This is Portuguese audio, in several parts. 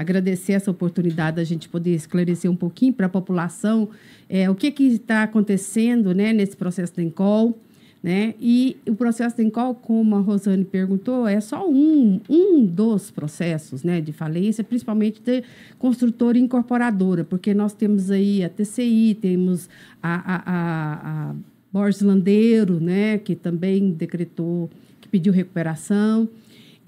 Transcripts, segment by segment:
agradecer essa oportunidade da gente poder esclarecer um pouquinho para a população é, o que está acontecendo né, nesse processo da ENCOL. Né? E o processo da Encol, como a Rosane perguntou, é só um, um dos processos né, de falência, principalmente de construtora e incorporadora, porque nós temos aí a TCI, temos a, a, a, a Borges Landeiro, né, que também decretou, que pediu recuperação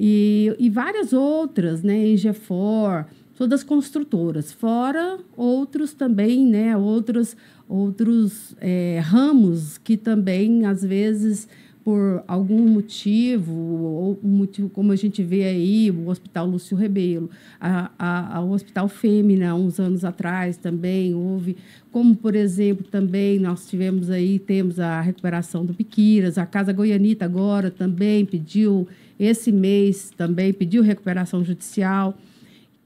e, e várias outras, né, Engefor, todas construtoras, fora outros também, né, outros, outros é, ramos que também, às vezes, por algum motivo, ou um motivo como a gente vê aí, o Hospital Lúcio Rebelo, a, a, a, o Hospital Fêmina, né, uns anos atrás também houve, como, por exemplo, também nós tivemos aí, temos a recuperação do Piquiras, a Casa Goianita agora também pediu, esse mês também pediu recuperação judicial,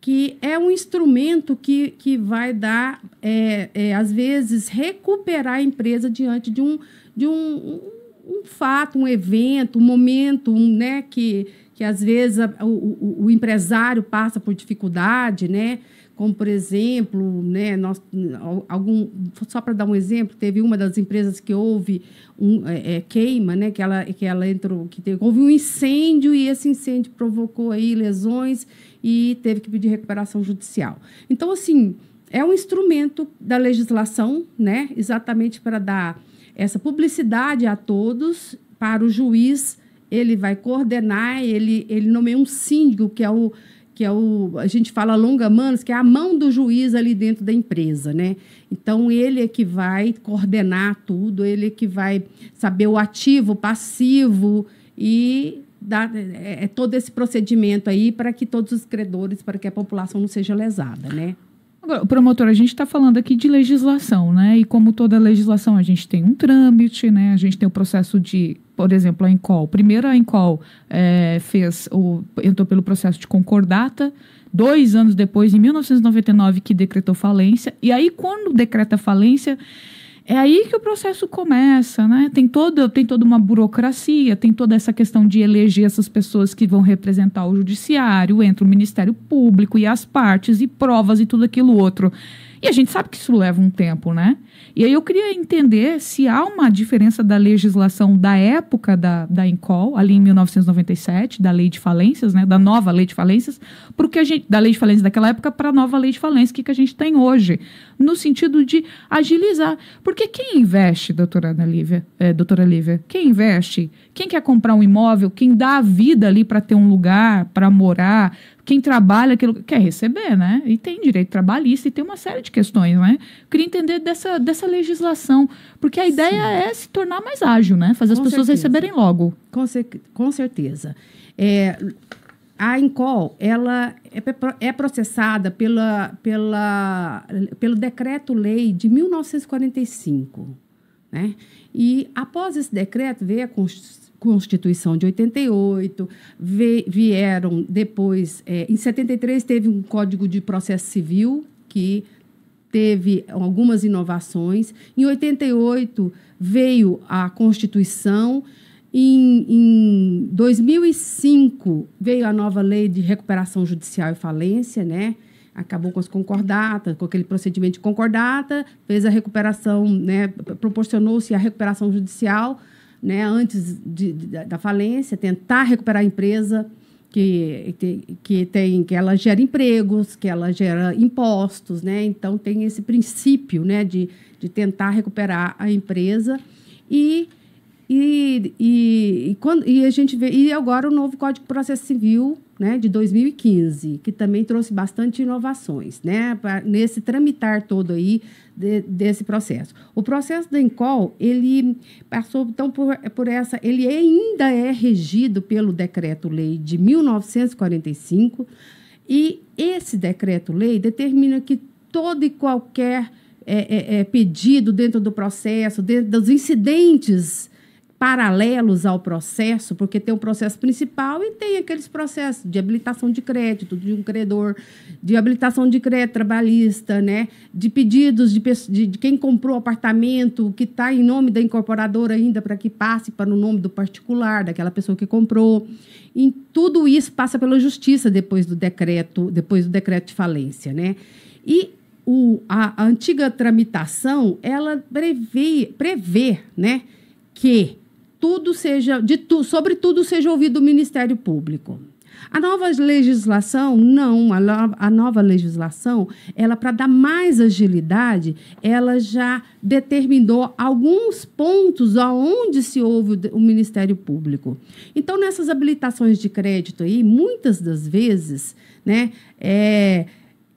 que é um instrumento que, que vai dar, é, é às vezes, recuperar a empresa diante de um, de um um fato, um evento, um momento, um, né, que, que às vezes a, o, o, empresário passa por dificuldade, né? Como, por exemplo, né, nós, algum, só para dar um exemplo, teve uma das empresas que houve um, é, é, queima, né, que, ela, que ela entrou, que teve, houve um incêndio e esse incêndio provocou aí lesões e teve que pedir recuperação judicial. Então, assim, é um instrumento da legislação, né, exatamente para dar essa publicidade a todos para o juiz. Ele vai coordenar, ele, ele nomeia um síndico, que é o que é o a gente fala longa manos, que é a mão do juiz ali dentro da empresa, né? Então ele é que vai coordenar tudo, ele é que vai saber o ativo, o passivo e dar, é, é todo esse procedimento aí para que todos os credores, para que a população não seja lesada, né? Agora, promotor, a gente está falando aqui de legislação, né? E como toda legislação, a gente tem um trâmite, né? A gente tem o um processo de, por exemplo, a Encol. Primeiro, a Encol é, fez o, entrou pelo processo de concordata, dois anos depois, em 1999, que decretou falência. E aí, quando decreta falência, é aí que o processo começa, né? Tem toda, tem toda uma burocracia, tem toda essa questão de eleger essas pessoas que vão representar o judiciário, entre o Ministério Público e as partes e provas e tudo aquilo outro. E a gente sabe que isso leva um tempo, né? E aí eu queria entender se há uma diferença da legislação da época da, da Incol, ali em 1997, da lei de falências, né? Da nova lei de falências, porque a gente, da lei de falências daquela época para a nova lei de falências que, que a gente tem hoje, no sentido de agilizar. Porque quem investe, doutora Ana Lívia, é, doutora Lívia, quem investe, quem quer comprar um imóvel, quem dá a vida ali para ter um lugar, para morar, quem trabalha aquilo quer receber, né? E tem direito trabalhista e tem uma série de questões, né? Queria entender dessa, dessa legislação, porque a ideia Sim. é se tornar mais ágil, né? Fazer com as pessoas certeza. receberem logo. Com, cer com certeza. É, a Incol ela é, é processada pela, pela, pelo decreto-lei de 1945. Né? E após esse decreto veio a Constituição Constituição de 88, vieram depois, é, em 73 teve um Código de Processo Civil que teve algumas inovações. Em 88 veio a Constituição. Em, em 2005 veio a nova lei de recuperação judicial e falência, né? acabou com as concordatas, com aquele procedimento de concordata, fez a recuperação, né? proporcionou-se a recuperação judicial né, antes de, de, da falência, tentar recuperar a empresa que, que tem que ela gera empregos, que ela gera impostos, né? Então tem esse princípio, né, de, de tentar recuperar a empresa e e, e, e, quando, e a gente vê. E agora o novo Código de Processo Civil né, de 2015, que também trouxe bastante inovações né, pra, nesse tramitar todo aí de, desse processo. O processo da Encol, ele passou então por, por essa, ele ainda é regido pelo decreto-lei de 1945 e esse decreto-lei determina que todo e qualquer é, é, é, pedido dentro do processo, dentro dos incidentes paralelos ao processo, porque tem o processo principal e tem aqueles processos de habilitação de crédito de um credor, de habilitação de crédito trabalhista, né? de pedidos de, de, de quem comprou apartamento que está em nome da incorporadora ainda para que passe para o nome do particular, daquela pessoa que comprou. E tudo isso passa pela justiça depois do decreto, depois do decreto de falência. Né? E o, a, a antiga tramitação, ela prevê, prevê né, que tudo seja, de tu, sobre tudo seja ouvido o Ministério Público. A nova legislação, não, a, no, a nova legislação, ela para dar mais agilidade, ela já determinou alguns pontos aonde se ouve o, o Ministério Público. Então, nessas habilitações de crédito aí, muitas das vezes, né, é,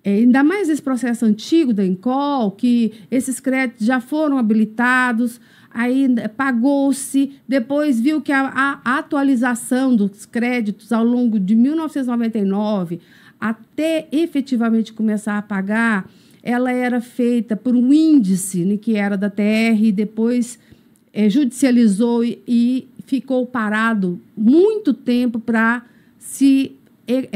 é, ainda mais esse processo antigo da Encol, que esses créditos já foram habilitados, aí pagou-se, depois viu que a, a, atualização dos créditos ao longo de 1999 até efetivamente começar a pagar, ela era feita por um índice né, que era da TR e depois é, judicializou e, e, ficou parado muito tempo para se é,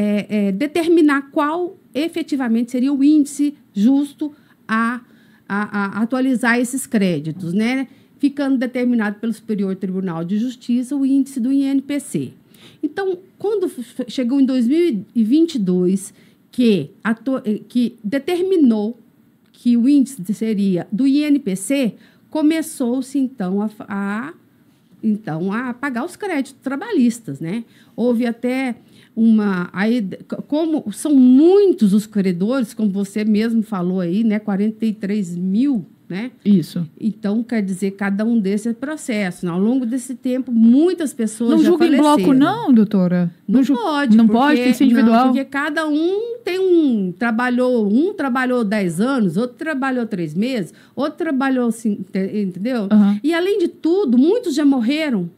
é, determinar qual efetivamente seria o índice justo a, a, a atualizar esses créditos, né? ficando determinado pelo Superior Tribunal de Justiça o índice do INPC. Então, quando chegou em 2022, que, eh, que determinou que o índice seria do INPC, começou-se então a, a, então a pagar os créditos trabalhistas, né? Houve até uma aí, como são muitos os credores, como você mesmo falou aí, né? 43 mil né? Isso. Então, quer dizer, cada um desses é processo. Ao longo desse tempo, muitas pessoas Não julga em bloco, não, doutora? Não, não pode. Não porque, pode, tem que ser individual? Não, porque cada um tem um... Trabalhou... Um trabalhou 10 anos, outro trabalhou 3 meses, outro trabalhou... Entendeu? Uhum. E, além de tudo, muitos já morreram.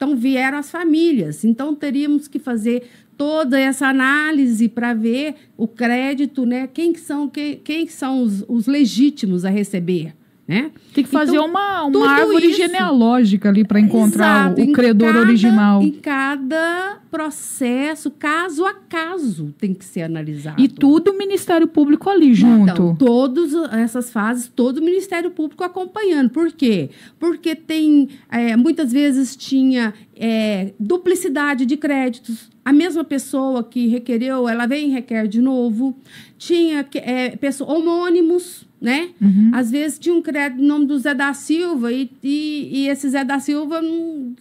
Então vieram as famílias. Então teríamos que fazer toda essa análise para ver o crédito, né? Quem que são, quem, quem são os, os legítimos a receber? Né? Tem que fazer então, uma, uma árvore isso. genealógica ali para encontrar Exato, o, credor cada, original. Em cada processo, caso a caso, tem que ser analisado. E tudo o Ministério Público ali então, junto. Então, todas essas fases, todo o Ministério Público acompanhando. Por quê? Porque tem, é, muitas vezes tinha é, duplicidade de créditos. A mesma pessoa que requereu, ela vem e requer de novo. Tinha é, pessoa, homônimos né? Uhum. Às vezes tinha um crédito no nome do Zé da Silva e, e, e esse Zé da Silva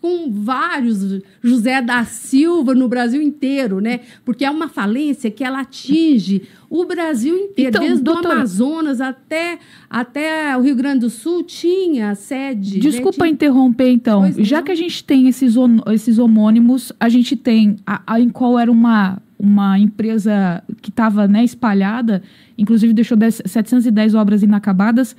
com vários José da Silva no Brasil inteiro, né? Porque é uma falência que ela atinge o Brasil inteiro, então, desde doutora... o Amazonas até, até o Rio Grande do Sul tinha sede. Né? Desculpa né? interromper então, pois já não. que a gente tem esses, on, esses homônimos, a gente tem a, a em qual era uma uma empresa que estava né, espalhada, inclusive deixou 10, 710 obras inacabadas.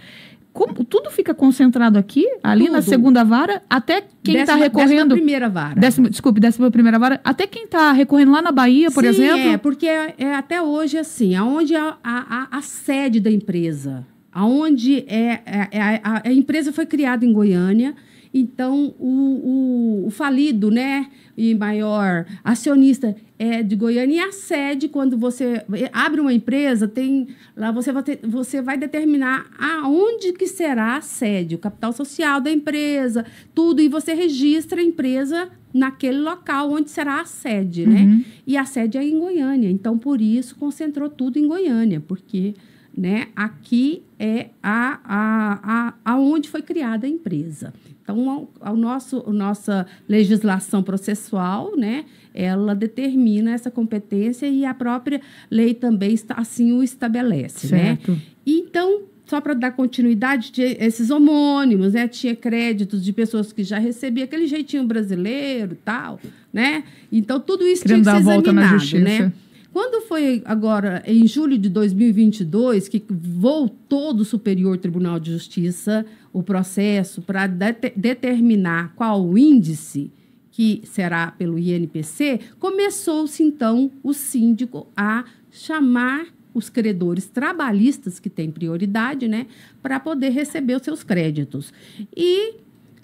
Como, tudo fica concentrado aqui, ali tudo. na segunda vara, até quem está recorrendo. Décima primeira vara. Décima, desculpe, décima primeira vara, até quem está recorrendo lá na Bahia, por Sim, exemplo. É, porque é, é até hoje assim, aonde é a, a, a, sede da empresa, aonde é, é, é a, a empresa foi criada em Goiânia então, o, o, o falido, né, e maior acionista é de Goiânia e a sede, quando você abre uma empresa, tem lá você vai, ter, você vai determinar aonde que será a sede, o capital social da empresa, tudo, e você registra a empresa naquele local onde será a sede, né? Uhum. E a sede é em Goiânia, então por isso concentrou tudo em Goiânia, porque né? Aqui é a, a, a, aonde foi criada a empresa. Então, a nosso, a nossa legislação processual, né, ela determina essa competência e a própria lei também está, assim o estabelece. Né? Certo. Né? Então, só para dar continuidade, tinha esses homônimos, né? Tinha créditos de pessoas que já recebiam aquele jeitinho brasileiro tal, né? Então, tudo isso Querendo tinha que ser examinado, né? Quando foi agora, em julho de 2022, que voltou do Superior Tribunal de Justiça o processo para de determinar qual o índice que será pelo INPC, começou-se então o síndico a chamar os credores trabalhistas que têm prioridade, né, para poder receber os seus créditos. E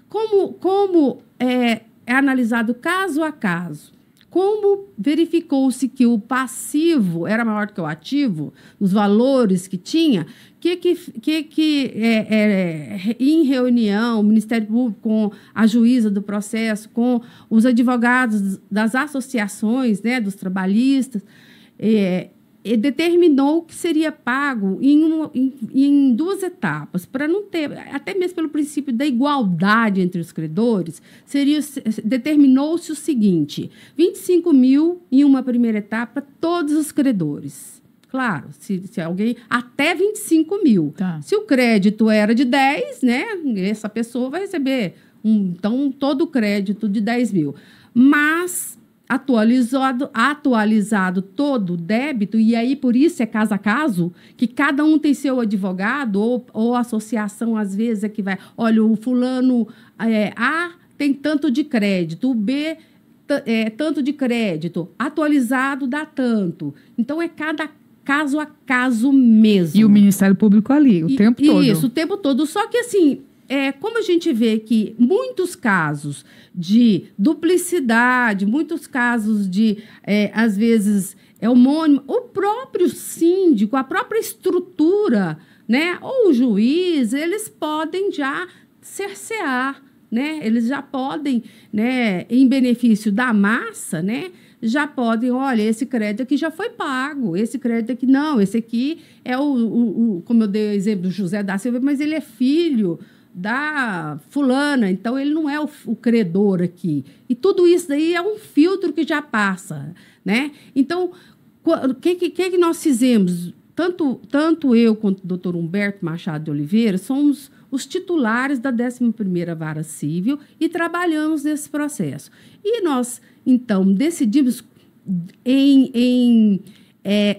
como, como é, é analisado caso a caso como verificou-se que o passivo era maior que o ativo, os valores que tinha, que, que, que, que é, é, é, em reunião, o Ministério Público com a juíza do processo, com os advogados das associações né, dos trabalhistas, é, determinou que seria pago em, uma, em, em duas etapas, para não ter, até mesmo pelo princípio da igualdade entre os credores, seria determinou-se o seguinte: 25 mil em uma primeira etapa, todos os credores. Claro, se, se alguém. Até 25 mil. Tá. Se o crédito era de 10, né? Essa pessoa vai receber um, então todo o crédito de 10 mil. Mas atualizado, atualizado todo o débito, e aí por isso é caso a caso, que cada um tem seu advogado, ou, ou associação às vezes é que vai, olha, o fulano é, A tem tanto de crédito, o B é, tanto de crédito, atualizado dá tanto. Então é cada caso a caso mesmo. E o Ministério Público ali, o e, tempo todo. Isso, o tempo todo. Só que assim, é, como a gente vê que muitos casos de duplicidade, muitos casos de, é, às vezes, é homônimo, o próprio síndico, a própria estrutura, né, ou o juiz, eles podem já cercear, né, eles já podem, né, em benefício da massa, né, já podem, olha, esse crédito aqui já foi pago, esse crédito aqui não, esse aqui é o, o, o como eu dei o exemplo do José da Silva, mas ele é filho da fulana, então ele não é o, o, credor aqui. E tudo isso daí é um filtro que já passa, né? Então, o que, que, é que nós fizemos? Tanto, tanto eu quanto o doutor Humberto Machado de Oliveira somos os titulares da 11ª Vara Civil e trabalhamos nesse processo. E nós, então, decidimos em... em é,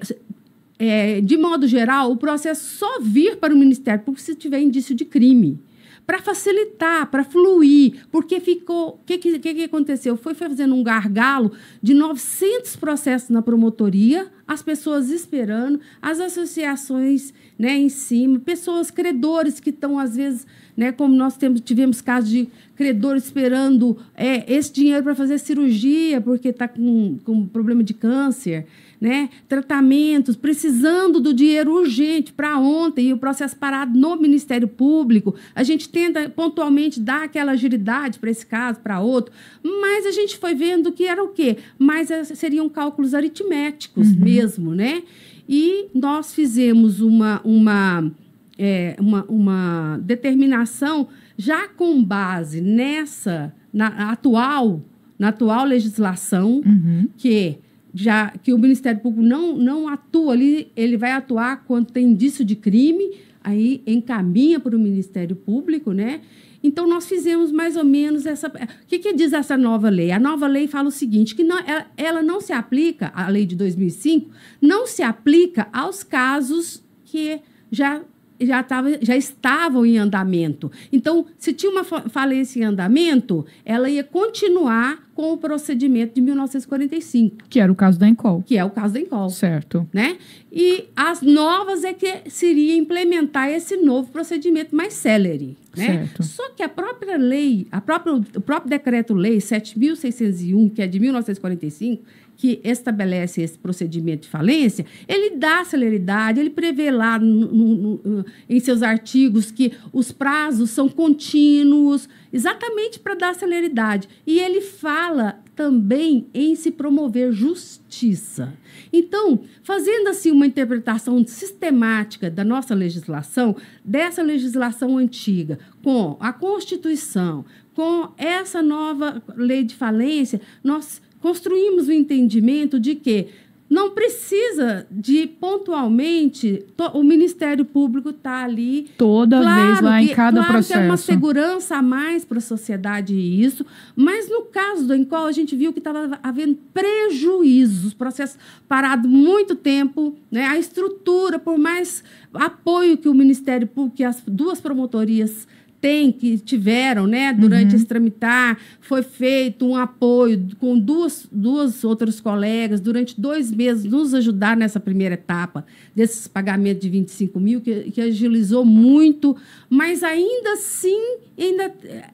é, de modo geral, o processo só vir para o Ministério Público se tiver indício de crime para facilitar, para fluir, porque ficou. O que, que, que aconteceu? Foi fazendo um gargalo de 900 processos na promotoria, as pessoas esperando, as associações né, em cima, pessoas credores que estão, às vezes, né, como nós temos, tivemos casos de credor esperando é, esse dinheiro para fazer cirurgia, porque está com, com problema de câncer né, tratamentos, precisando do dinheiro urgente para ontem e o processo parado no Ministério Público. A gente tenta pontualmente dar aquela agilidade para esse caso, para outro, mas a gente foi vendo que era o quê? Mas eh, seriam cálculos aritméticos uhum. mesmo, né? E nós fizemos uma, uma, é, uma, uma determinação já com base nessa na atual na atual legislação uhum. que já que o Ministério Público não, não atua ali, ele vai atuar quando tem indício de crime, aí encaminha para o Ministério Público, né? Então, nós fizemos mais ou menos essa. É, o que, que, diz essa nova lei? A nova lei fala o seguinte: que não, ela, ela, não se aplica, a lei de 2005, não se aplica aos casos que já já, tava, já estavam em andamento. Então, se tinha uma falência em andamento, ela ia continuar com o procedimento de 1945. Que era o caso da Encol. Que é o caso da Encol. Certo. Né? E as novas é que seria implementar esse novo procedimento mais celere. Né? Certo. Só que a própria lei, a própria, o próprio decreto-lei 7.601, que é de 1945, que estabelece esse procedimento de falência, ele dá celeridade, ele prevê lá no, no, no, eh, em seus artigos que os prazos são contínuos, exatamente para dar celeridade. E ele fala também em se promover justiça. Então, fazendo assim uma interpretação sistemática da nossa legislação, dessa legislação antiga, com a Constituição, com essa nova lei de falência, nós construímos o entendimento de que não precisa de pontualmente o Ministério Público estar tá ali toda claro vez lá em cada claro processo. Que é uma segurança a mais para a sociedade isso, mas no caso do Encol a gente viu que estava havendo prejuízos, processo parado muito tempo, né? A estrutura, por mais apoio que o Ministério Público, que as duas promotorias tem, que tiveram, né, durante uhum. esse tramitar, foi feito um apoio com duas, duas outras colegas durante dois meses, nos ajudar nessa primeira etapa desses pagamentos de 25 mil, que, que agilizou muito, mas ainda assim, ainda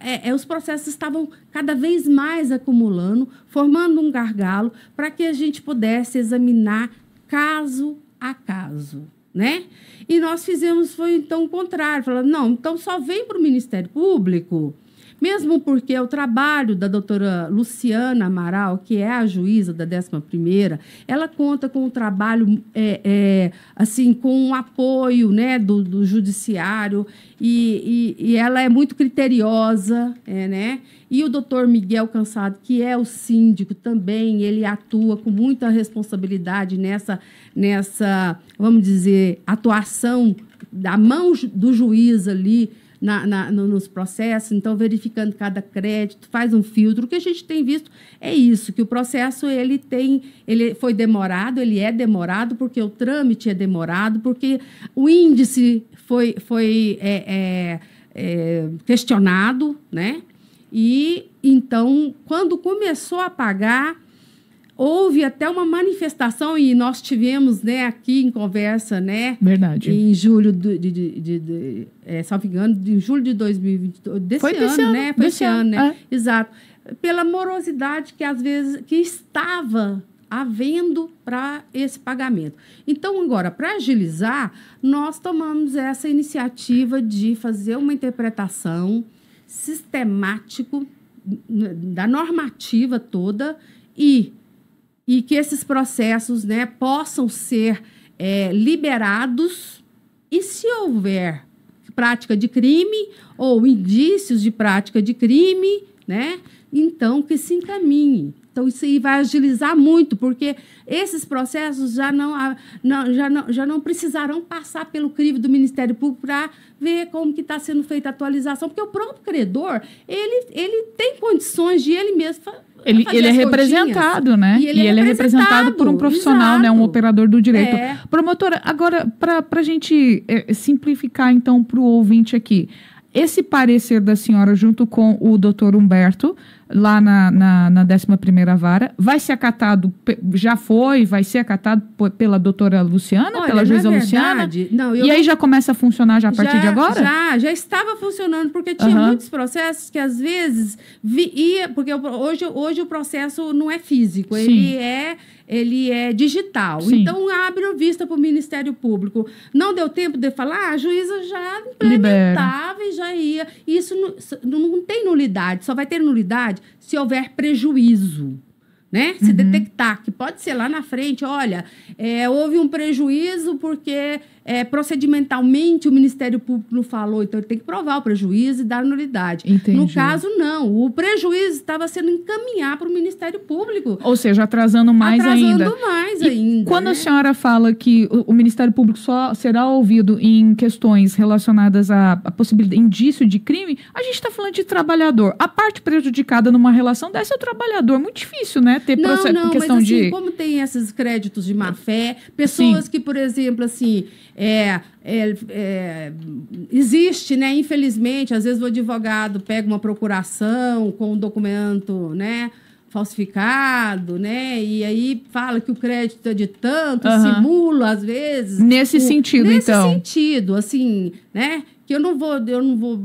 é, é, os processos estavam cada vez mais acumulando, formando um gargalo para que a gente pudesse examinar caso a caso né? E nós fizemos foi então o contrário, falando, não, então só vem para o Ministério Público, mesmo porque é o trabalho da doutora Luciana Amaral, que é a juíza da 11ª, ela conta com o um trabalho, é, é, assim, com o um apoio né, do, do judiciário, e, e, e, ela é muito criteriosa, é, né? E o doutor Miguel Cansado, que é o síndico também, ele atua com muita responsabilidade nessa, nessa vamos dizer, atuação da mão do juiz ali na, na, nos processos, então verificando cada crédito, faz um filtro. O que a gente tem visto é isso, que o processo ele tem, ele foi demorado, ele é demorado porque o trâmite é demorado, porque o índice foi, foi é, é, é, questionado, né? E então, quando começou a pagar, houve até uma manifestação e nós tivemos né, aqui em conversa, né? Verdade. Em julho de, de, de, de, de é, salvo engano, em julho de 2022, desse Foi ano, desse ano, né? Foi desse ano, ano né? É. Exato. Pela morosidade que às vezes que estava havendo para esse pagamento. Então, agora, para agilizar, nós tomamos essa iniciativa de fazer uma interpretação sistemático da normativa toda e, e que esses processos né, possam ser é, liberados e se houver prática de crime ou indícios de prática de crime, né, então que se encaminhe então, isso aí vai agilizar muito, porque esses processos já não, já não, já não precisarão passar pelo crivo do Ministério Público para ver como que está sendo feita a atualização, porque o próprio credor, ele, ele tem condições de ele mesmo ele, ele é representado, né? E ele, é e é, ele é representado. representado por um profissional, né? Um operador do direito. É. Promotora, agora, para a gente é, simplificar, então, para o ouvinte aqui. Esse parecer da senhora, junto com o doutor Humberto, lá na, na, na 11 Vara, vai ser acatado, já foi, vai ser acatado pela doutora Luciana, Olha, pela juíza Luciana? Não, e não... aí já começa a funcionar já a partir já, de agora? Já, já estava funcionando, porque tinha uhum. muitos processos que às vezes vi, ia, porque hoje, hoje o processo não é físico, Sim. ele é ele é digital. Sim. Então, abre a vista para o Ministério Público. Não deu tempo de falar, a juíza já implementava Libera. e já ia. Isso não, não tem nulidade, só vai ter nulidade se houver prejuízo né? Se uhum. detectar que pode ser lá na frente, olha, é, houve um prejuízo porque é, procedimentalmente o Ministério Público não falou, então ele tem que provar o prejuízo e dar nulidade. Entendi. No caso, não. O prejuízo estava sendo encaminhado para o Ministério Público. Ou seja, atrasando mais atrasando ainda. Atrasando mais e ainda. Quando né? a senhora fala que o, o Ministério Público só será ouvido em questões relacionadas a, a possibilidade, indício de crime, a gente está falando de trabalhador. A parte prejudicada numa relação dessa é o trabalhador. Muito difícil, né? ter não, processo, não, questão mas, assim, de... como tem esses créditos de má-fé, pessoas Sim. que, por exemplo, assim, é, é, é, existe, né? Infelizmente, às vezes o advogado pega uma procuração com um documento, né? falsificado, né? E aí fala que o crédito é de tanto, uhum. simula às vezes. Nesse o, sentido, nesse então. Nesse sentido, assim, né? que eu não vou, eu não vou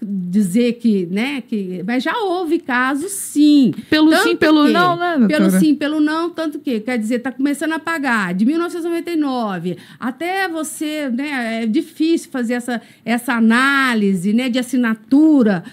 dizer que, né, que, mas já houve casos sim. Pelo tanto sim, pelo que, não, né? Doutora? Pelo sim, pelo não, tanto que, quer dizer, está começando a pagar de 1999 até você, né, é difícil fazer essa, essa análise, né, de assinatura,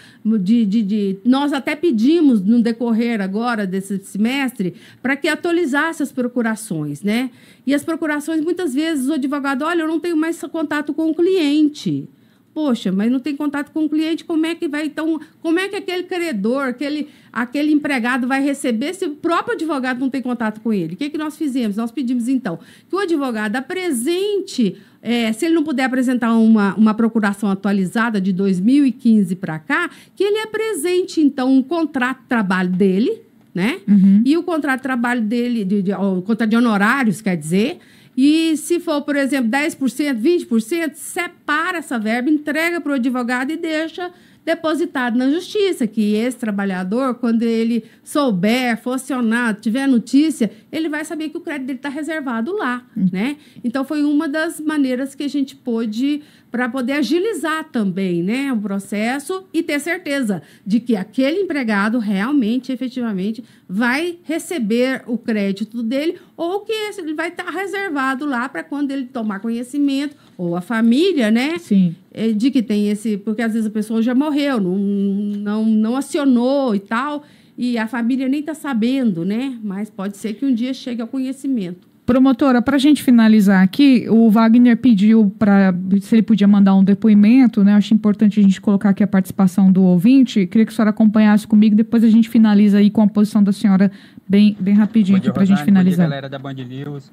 de, de, de nós até pedimos no decorrer agora desse semestre para que atualizasse as procurações, né? E as procurações muitas vezes o advogado, olha, eu não tenho mais contato com o cliente. Poxa, mas não tem contato com o cliente, como é que vai então, como é que aquele credor, aquele, aquele empregado vai receber se o próprio advogado não tem contato com ele? O que, que nós fizemos? Nós pedimos então que o advogado apresente, é, se ele não puder apresentar uma, uma procuração atualizada de 2015 para cá, que ele apresente então um contrato de trabalho dele, né? Uhum. E o contrato de trabalho dele, de, de, o contrato de honorários, quer dizer, e se for, por exemplo, 10%, 20%, separa essa verba, entrega para o advogado e deixa depositado na justiça, que esse trabalhador, quando ele souber, for acionado, tiver notícia, ele vai saber que o crédito dele está reservado lá, uhum. né? Então, foi uma das maneiras que a gente pôde para poder agilizar também né, o processo e ter certeza de que aquele empregado realmente, efetivamente, vai receber o crédito dele ou que ele vai estar tá reservado lá para quando ele tomar conhecimento, ou a família, né? Sim. É, de que tem esse. Porque às vezes a pessoa já morreu, não, não, não acionou e tal, e a família nem está sabendo, né? Mas pode ser que um dia chegue ao conhecimento. Promotora, para a gente finalizar aqui, o Wagner pediu para se ele podia mandar um depoimento, né? Acho importante a gente colocar aqui a participação do ouvinte. Queria que a senhora acompanhasse comigo, depois a gente finaliza aí com a posição da senhora bem, bem rapidinho para a gente finalizar. Bom dia, galera da Band News.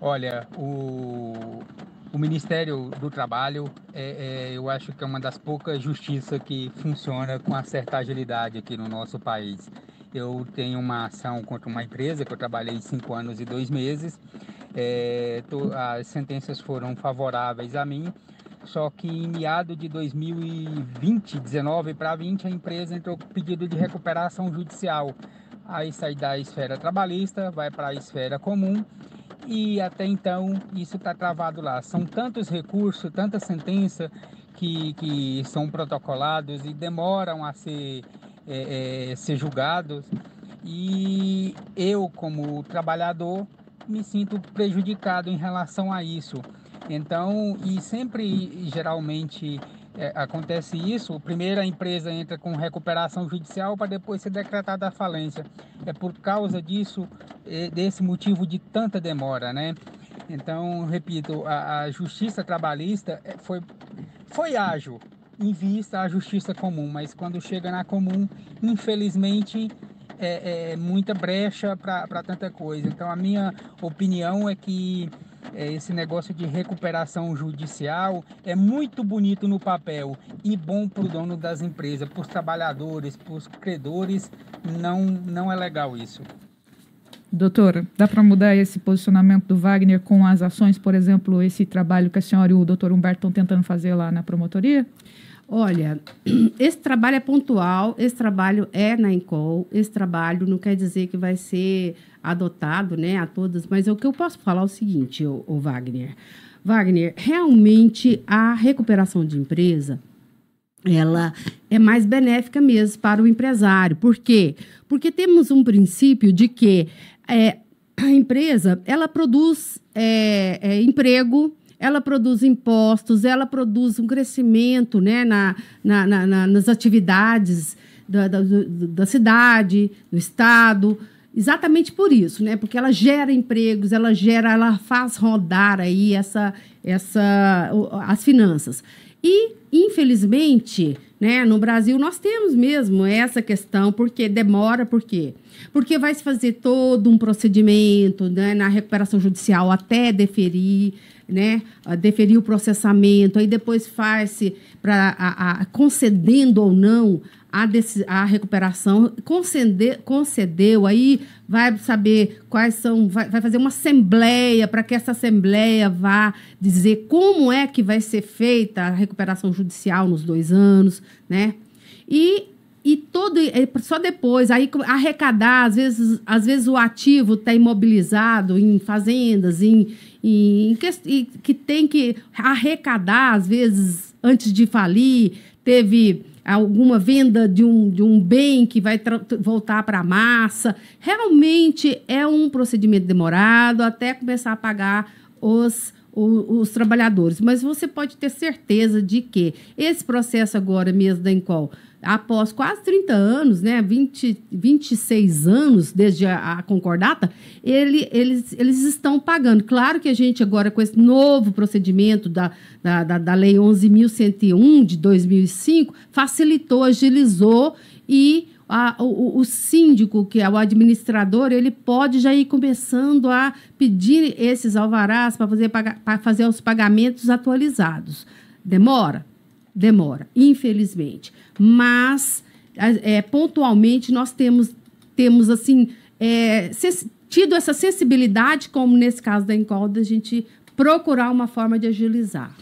Olha, o, o Ministério do Trabalho, é, é, eu acho que é uma das poucas justiças que funciona com uma certa agilidade aqui no nosso país eu tenho uma ação contra uma empresa que eu trabalhei cinco anos e dois meses. É, to, as sentenças foram favoráveis a mim, só que em meado de 2020, 19 para 20, a empresa entrou com pedido de recuperação judicial. Aí sai da esfera trabalhista, vai para a esfera comum e até então isso está travado lá. São tantos recursos, tanta sentença que, que são protocolados e demoram a ser é, é, ser julgados. E eu, como trabalhador, me sinto prejudicado em relação a isso. Então, e sempre geralmente é, acontece isso, primeiro a empresa entra com recuperação judicial para depois ser decretada a falência. É por causa disso, é, desse motivo de tanta demora, né? Então, repito, a, a justiça trabalhista é, foi, foi ágil, em vista a justiça comum, mas quando chega na comum, infelizmente é, é, é muita brecha para tanta coisa. Então a minha opinião é que é, esse negócio de recuperação judicial é muito bonito no papel e bom para o dono das empresas, para os trabalhadores, para os credores, não, não é legal isso. Doutora, dá para mudar esse posicionamento do Wagner com as ações, por exemplo, esse trabalho que a senhora e o doutor Humberto estão tentando fazer lá na promotoria? Olha, esse trabalho é pontual, esse trabalho é na Encol, esse trabalho não quer dizer que vai ser adotado né, a todas, mas é o que eu posso falar é o seguinte, o, o Wagner. Wagner, realmente a recuperação de empresa ela é mais benéfica mesmo para o empresário. Por quê? Porque temos um princípio de que é, a empresa ela produz é, é, emprego, ela produz impostos, ela produz um crescimento né, na, na, na nas atividades da, da, da cidade, do Estado exatamente por isso, né? Porque ela gera empregos, ela gera, ela faz rodar aí essa, essa, as finanças. E infelizmente, né, no Brasil nós temos mesmo essa questão, porque demora, por quê? Porque vai se fazer todo um procedimento né, na recuperação judicial até deferir né, deferir o processamento, aí depois faz-se para concedendo ou não a, desse, a recuperação, conceder, concedeu, aí vai saber quais são, vai, vai fazer uma assembleia para que essa assembleia vá dizer como é que vai ser feita a recuperação judicial nos dois anos, né? E e todo só depois aí arrecadar às vezes às vezes o ativo está imobilizado em fazendas em, e que, e que tem que arrecadar, às vezes, antes de falir, teve alguma venda de um, de um bem que vai voltar para a massa. Realmente é um procedimento demorado até começar a pagar os os trabalhadores. Mas você pode ter certeza de que esse processo agora mesmo da Incol, após quase 30 anos, né, 20, 26 anos desde a, a concordata, ele, eles, eles estão pagando. Claro que a gente agora, com esse novo procedimento da, da, da, da Lei 11.101 de 2005, facilitou, agilizou e a, o, o, síndico, que é o administrador, ele pode já ir começando a pedir esses alvarás para fazer, para fazer os pagamentos atualizados. Demora? Demora, infelizmente. Mas, é, pontualmente, nós temos, temos assim, é, tido essa sensibilidade, como nesse caso da Encolda, a gente procurar uma forma de agilizar.